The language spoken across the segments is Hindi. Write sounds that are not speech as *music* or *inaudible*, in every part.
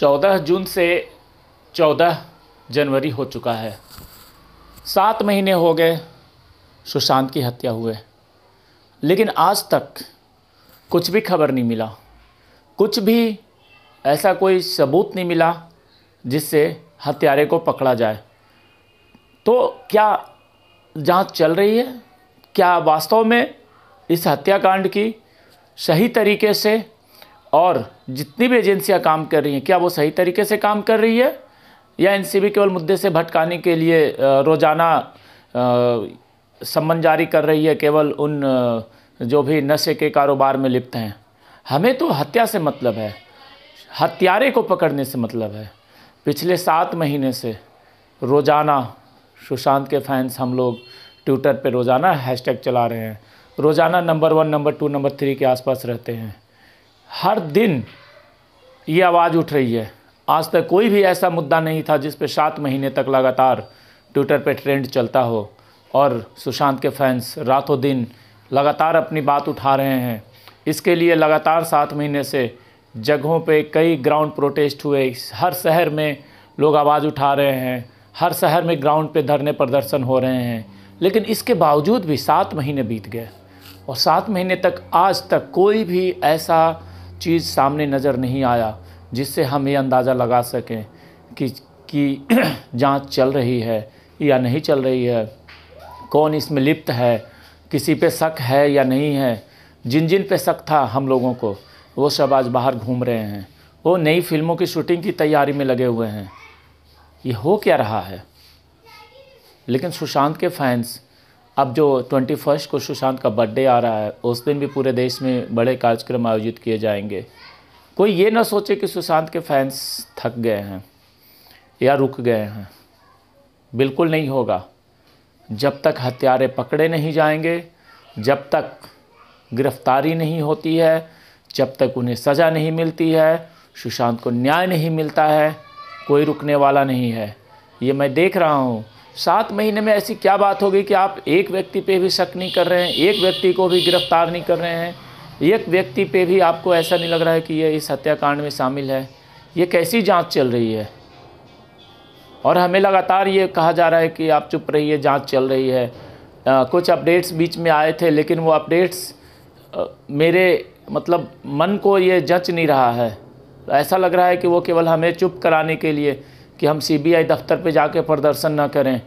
चौदह जून से चौदह जनवरी हो चुका है सात महीने हो गए सुशांत की हत्या हुए लेकिन आज तक कुछ भी खबर नहीं मिला कुछ भी ऐसा कोई सबूत नहीं मिला जिससे हत्यारे को पकड़ा जाए तो क्या जांच चल रही है क्या वास्तव में इस हत्याकांड की सही तरीके से और जितनी भी एजेंसियां काम कर रही हैं क्या वो सही तरीके से काम कर रही है या एन केवल मुद्दे से भटकाने के लिए रोज़ाना सम्मन जारी कर रही है केवल उन जो भी नशे के कारोबार में लिप्त हैं हमें तो हत्या से मतलब है हत्यारे को पकड़ने से मतलब है पिछले सात महीने से रोज़ाना सुशांत के फैंस हम लोग ट्विटर पर रोज़ाना हैशटैग चला रहे हैं रोज़ाना number one number two number three के आसपास रहते हैं हर दिन ये आवाज़ उठ रही है आज तक कोई भी ऐसा मुद्दा नहीं था जिस पे सात महीने तक लगातार ट्विटर पे ट्रेंड चलता हो और सुशांत के फैंस रातों दिन लगातार अपनी बात उठा रहे हैं इसके लिए लगातार सात महीने से जगहों पे कई ग्राउंड प्रोटेस्ट हुए हर शहर में लोग आवाज़ उठा रहे हैं हर शहर में ग्राउंड पे धरने प्रदर्शन हो रहे हैं लेकिन इसके बावजूद भी सात महीने बीत गए और सात महीने तक आज तक कोई भी ऐसा चीज़ सामने नज़र नहीं आया जिससे हम ये अंदाज़ा लगा सकें कि कि *clears throat* जांच चल रही है या नहीं चल रही है कौन इसमें लिप्त है किसी पे शक है या नहीं है जिन जिन पे शक था हम लोगों को वो सब आज बाहर घूम रहे हैं वो नई फिल्मों की शूटिंग की तैयारी में लगे हुए हैं ये हो क्या रहा है लेकिन सुशांत के फैंस अब जो ट्वेंटी फर्स्ट को सुशांत का बर्थडे आ रहा है उस दिन भी पूरे देश में बड़े कार्यक्रम आयोजित किए जाएंगे कोई ये ना सोचे कि सुशांत के फैंस थक गए हैं या रुक गए हैं बिल्कुल नहीं होगा जब तक हत्यारे पकड़े नहीं जाएंगे जब तक गिरफ्तारी नहीं होती है जब तक उन्हें सज़ा नहीं मिलती है सुशांत को न्याय नहीं मिलता है कोई रुकने वाला नहीं है ये मैं देख रहा हूँ सात महीने में ऐसी क्या बात हो गई कि आप एक व्यक्ति पे भी शक नहीं कर रहे हैं एक व्यक्ति को भी गिरफ्तार नहीं कर रहे हैं एक व्यक्ति पे भी आपको ऐसा नहीं लग रहा है कि ये इस हत्याकांड में शामिल है ये कैसी जांच चल रही है और हमें लगातार ये कहा जा रहा है कि आप चुप रहिए जांच चल रही है आ, कुछ अपडेट्स बीच में आए थे लेकिन वो अपडेट्स आ, मेरे मतलब मन को ये जच नहीं रहा है ऐसा लग रहा है कि वो केवल हमें चुप कराने के लिए कि हम सीबीआई दफ्तर पे जाके प्रदर्शन ना करें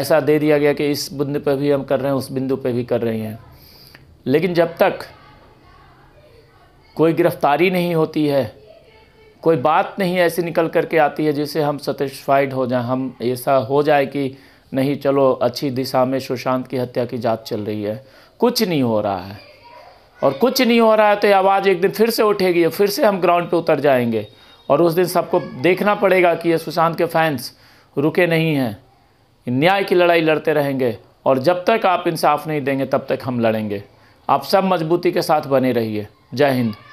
ऐसा दे दिया गया कि इस बिंदु पे भी हम कर रहे हैं उस बिंदु पे भी कर रहे हैं लेकिन जब तक कोई गिरफ्तारी नहीं होती है कोई बात नहीं ऐसी निकल करके आती है जिससे हम सेटिस्फाइड हो जाए हम ऐसा हो जाए कि नहीं चलो अच्छी दिशा में सुशांत की हत्या की जाँच चल रही है कुछ नहीं हो रहा है और कुछ नहीं हो रहा है तो आवाज़ एक दिन फिर से उठेगी फिर से हम ग्राउंड पर उतर जाएंगे और उस दिन सबको देखना पड़ेगा कि ये सुशांत के फैंस रुके नहीं हैं न्याय की लड़ाई लड़ते रहेंगे और जब तक आप इंसाफ नहीं देंगे तब तक हम लड़ेंगे आप सब मजबूती के साथ बने रहिए जय हिंद